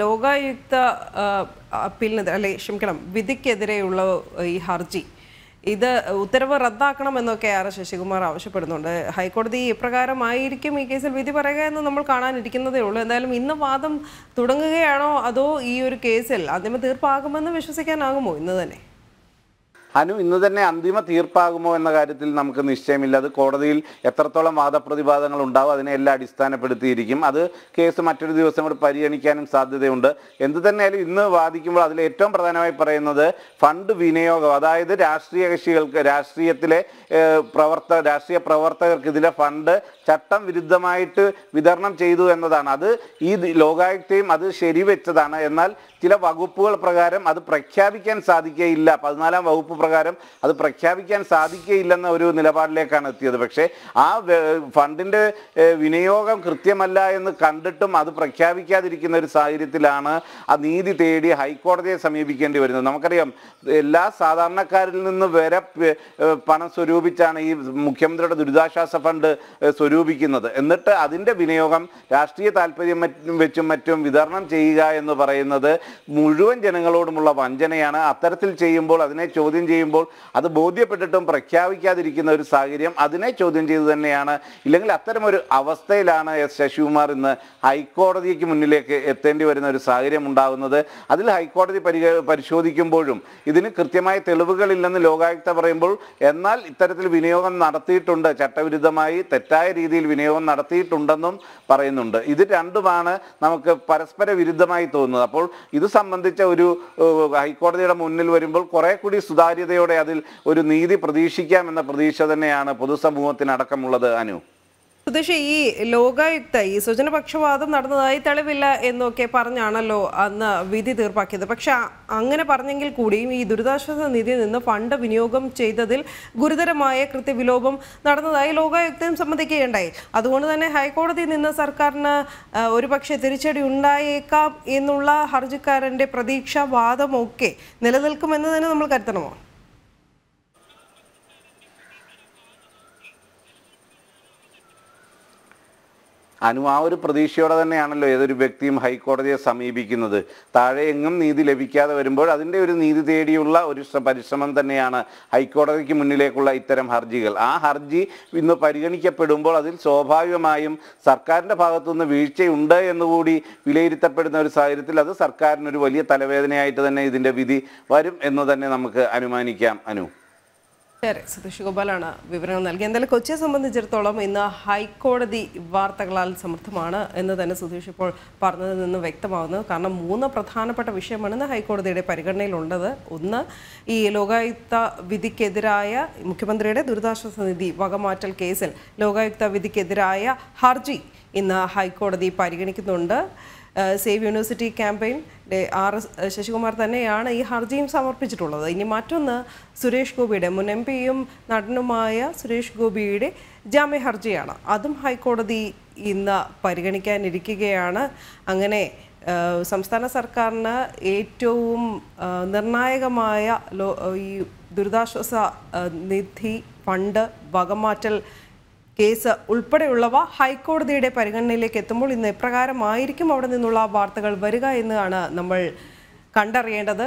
ലോകായുക്ത അപ്പീലിന് അല്ലെ ക്ഷമിക്കണം വിധിക്കെതിരെയുള്ള ഈ ഹർജി ഇത് ഉത്തരവ് റദ്ദാക്കണം എന്നൊക്കെ ആർ എസ് ശശികുമാർ ആവശ്യപ്പെടുന്നുണ്ട് ഹൈക്കോടതി ഇപ്രകാരമായിരിക്കും ഈ കേസിൽ വിധി പറയുക എന്ന് നമ്മൾ കാണാനിരിക്കുന്നതേ ഉള്ളൂ എന്തായാലും ഇന്ന് വാദം തുടങ്ങുകയാണോ അതോ ഈ ഒരു കേസിൽ അന്തിമ തീർപ്പാകുമെന്ന് വിശ്വസിക്കാനാകുമോ ഇന്ന് തന്നെ അനു ഇന്ന് തന്നെ അന്തിമ തീർപ്പാകുമോ എന്ന കാര്യത്തിൽ നമുക്ക് നിശ്ചയമില്ല അത് കോടതിയിൽ എത്രത്തോളം വാദപ്രതിവാദങ്ങൾ ഉണ്ടാവും അതിനെല്ലാം അടിസ്ഥാനപ്പെടുത്തിയിരിക്കും അത് കേസ് മറ്റൊരു ദിവസം കൂടി പരിഗണിക്കാനും സാധ്യതയുണ്ട് എന്തു തന്നെയാലും ഇന്ന് വാദിക്കുമ്പോൾ അതിൽ ഏറ്റവും പ്രധാനമായി പറയുന്നത് ഫണ്ട് വിനിയോഗം അതായത് രാഷ്ട്രീയ കക്ഷികൾക്ക് രാഷ്ട്രീയത്തിലെ പ്രവർത്ത രാഷ്ട്രീയ പ്രവർത്തകർക്ക് ഇതിലെ ഫണ്ട് ചട്ടം വിരുദ്ധമായിട്ട് വിതരണം ചെയ്തു എന്നതാണ് അത് ഈ ലോകായുക്തയും അത് ശരിവെച്ചതാണ് എന്നാൽ ചില വകുപ്പുകൾ പ്രകാരം അത് പ്രഖ്യാപിക്കാൻ സാധിക്കുകയില്ല പതിനാലാം വകുപ്പ് പ്രകാരം അത് പ്രഖ്യാപിക്കാൻ സാധിക്കുകയില്ലെന്ന ഒരു നിലപാടിലേക്കാണ് എത്തിയത് പക്ഷേ ആ ഫണ്ടിൻ്റെ വിനിയോഗം കൃത്യമല്ല എന്ന് കണ്ടിട്ടും അത് പ്രഖ്യാപിക്കാതിരിക്കുന്ന ഒരു സാഹചര്യത്തിലാണ് ആ നീതി തേടി ഹൈക്കോടതിയെ സമീപിക്കേണ്ടി വരുന്നത് നമുക്കറിയാം എല്ലാ സാധാരണക്കാരിൽ നിന്ന് വരെ പണം സ്വരൂപിച്ചാണ് ഈ മുഖ്യമന്ത്രിയുടെ ദുരിതാശ്വാസ ഫണ്ട് സ്വരൂപ നിരൂപിക്കുന്നത് എന്നിട്ട് അതിൻ്റെ വിനിയോഗം രാഷ്ട്രീയ താല്പര്യം വെച്ചും മറ്റും വിതരണം ചെയ്യുക എന്ന് പറയുന്നത് മുഴുവൻ ജനങ്ങളോടുമുള്ള വഞ്ചനയാണ് അത്തരത്തിൽ ചെയ്യുമ്പോൾ അതിനെ ചോദ്യം ചെയ്യുമ്പോൾ അത് ബോധ്യപ്പെട്ടിട്ടും പ്രഖ്യാപിക്കാതിരിക്കുന്ന ഒരു സാഹചര്യം അതിനെ ചോദ്യം ചെയ്തു തന്നെയാണ് ഇല്ലെങ്കിൽ അത്തരമൊരു അവസ്ഥയിലാണ് എസ് ശശികുമാർ ഇന്ന് ഹൈക്കോടതിക്ക് മുന്നിലേക്ക് എത്തേണ്ടി വരുന്ന ഒരു സാഹചര്യം ഉണ്ടാകുന്നത് അതിൽ ഹൈക്കോടതി പരിശോധിക്കുമ്പോഴും ഇതിന് കൃത്യമായ തെളിവുകളില്ലെന്ന് ലോകായുക്ത പറയുമ്പോൾ എന്നാൽ ഇത്തരത്തിൽ വിനിയോഗം നടത്തിയിട്ടുണ്ട് ചട്ടവിരുദ്ധമായി തെറ്റായ രീതി രീതിയിൽ വിനിയോഗം നടത്തിയിട്ടുണ്ടെന്നും പറയുന്നുണ്ട് ഇത് രണ്ടുമാണ് നമുക്ക് പരസ്പര വിരുദ്ധമായി തോന്നുന്നത് അപ്പോൾ ഇത് സംബന്ധിച്ച ഒരു ഹൈക്കോടതിയുടെ മുന്നിൽ വരുമ്പോൾ കുറെ കൂടി സുതാര്യതയോടെ അതിൽ ഒരു നീതി എന്ന പ്രതീക്ഷ തന്നെയാണ് പൊതുസമൂഹത്തിനടക്കമുള്ളത് അനു സുധീഷ് ഈ ലോകായുക്ത ഈ സ്വജനപക്ഷപാതം നടന്നതായി തെളിവില്ല എന്നൊക്കെ പറഞ്ഞാണല്ലോ അന്ന് വിധി തീർപ്പാക്കിയത് പക്ഷെ അങ്ങനെ പറഞ്ഞെങ്കിൽ കൂടിയും ഈ ദുരിതാശ്വാസ നിധിയിൽ നിന്ന് ഫണ്ട് വിനിയോഗം ചെയ്തതിൽ ഗുരുതരമായ കൃത്യവിലോപം നടന്നതായി ലോകായുക്തയും സംബന്ധിക്കുകയുണ്ടായി അതുകൊണ്ട് തന്നെ ഹൈക്കോടതിയിൽ നിന്ന് സർക്കാരിന് ഒരുപക്ഷെ തിരിച്ചടി ഉണ്ടായേക്കാം എന്നുള്ള ഹർജിക്കാരൻ്റെ പ്രതീക്ഷാവാദമൊക്കെ നിലനിൽക്കുമെന്ന് തന്നെ നമ്മൾ കരുതണമോ അനു ആ ഒരു പ്രതീക്ഷയോടെ തന്നെയാണല്ലോ ഏതൊരു വ്യക്തിയും ഹൈക്കോടതിയെ സമീപിക്കുന്നത് താഴെ എങ്ങും നീതി ലഭിക്കാതെ വരുമ്പോൾ അതിൻ്റെ ഒരു നീതി തേടിയുള്ള ഒരു പരിശ്രമം തന്നെയാണ് ഹൈക്കോടതിക്ക് മുന്നിലേക്കുള്ള ഇത്തരം ഹർജികൾ ആ ഹർജി ഇന്ന് പരിഗണിക്കപ്പെടുമ്പോൾ അതിൽ സ്വാഭാവികമായും സർക്കാരിൻ്റെ ഭാഗത്തുനിന്ന് വീഴ്ചയുണ്ട് എന്നുകൂടി വിലയിരുത്തപ്പെടുന്ന ഒരു സാഹചര്യത്തിൽ അത് സർക്കാരിനൊരു വലിയ തലവേദനയായിട്ട് തന്നെ ഇതിൻ്റെ വിധി വരും എന്ന് തന്നെ നമുക്ക് അനുമാനിക്കാം അനു ശരി സതീഷ് വിവരങ്ങൾ നൽകി എന്തായാലും കൊച്ചിയെ സംബന്ധിച്ചിടത്തോളം ഇന്ന് ഹൈക്കോടതി വാർത്തകളാൽ സമൃദ്ധമാണ് എന്ന് തന്നെ സുധീഷ് ഇപ്പോൾ പറഞ്ഞതിൽ നിന്ന് വ്യക്തമാകുന്നു കാരണം മൂന്ന് പ്രധാനപ്പെട്ട വിഷയമാണ് ഇന്ന് ഹൈക്കോടതിയുടെ പരിഗണനയിലുള്ളത് ഒന്ന് ഈ ലോകായുക്ത വിധിക്കെതിരായ മുഖ്യമന്ത്രിയുടെ ദുരിതാശ്വാസ നിധി വകമാറ്റൽ കേസിൽ ലോകായുക്ത വിധിക്കെതിരായ ഹർജി ഇന്ന് ഹൈക്കോടതി പരിഗണിക്കുന്നുണ്ട് save university campaign R S Sasikumar തന്നെയാണ് ഈ ഹർജിയും സമർപ്പിച്ചിട്ടുള്ളത് ഇനി മറ്റൊന്ന് സുരേഷ് ഗോപിയുടെ മുൻ എം പിയും നടനുമായ സുരേഷ് ഗോപിയുടെ ജാമ്യ ഹർജിയാണ് അതും ഹൈക്കോടതി ഇന്ന് പരിഗണിക്കാനിരിക്കുകയാണ് അങ്ങനെ സംസ്ഥാന സർക്കാരിന് ഏറ്റവും നിർണായകമായ ഈ ദുരിതാശ്വാസ നിധി ഫണ്ട് വകമാറ്റൽ കേസ് ഉൾപ്പെടെയുള്ളവ ഹൈക്കോടതിയുടെ പരിഗണനയിലേക്ക് എത്തുമ്പോൾ ഇന്ന് എപ്രകാരമായിരിക്കും അവിടെ നിന്നുള്ള വാർത്തകൾ വരിക എന്നാണ് നമ്മൾ കണ്ടറിയേണ്ടത്